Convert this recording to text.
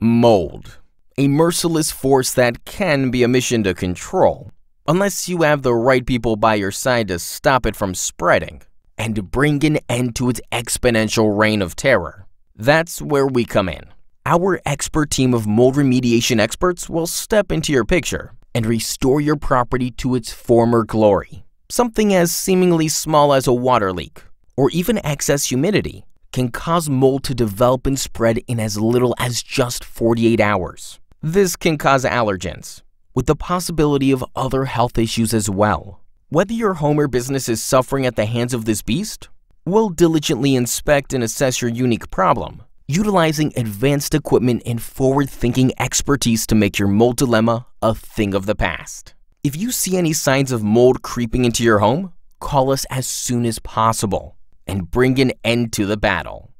Mold. A merciless force that can be a mission to control, unless you have the right people by your side to stop it from spreading and bring an end to its exponential reign of terror. That's where we come in. Our expert team of mold remediation experts will step into your picture and restore your property to its former glory. Something as seemingly small as a water leak, or even excess humidity, can cause mold to develop and spread in as little as just 48 hours. This can cause allergens, with the possibility of other health issues as well. Whether your home or business is suffering at the hands of this beast, we'll diligently inspect and assess your unique problem, utilizing advanced equipment and forward-thinking expertise to make your mold dilemma a thing of the past. If you see any signs of mold creeping into your home, call us as soon as possible and bring an end to the battle.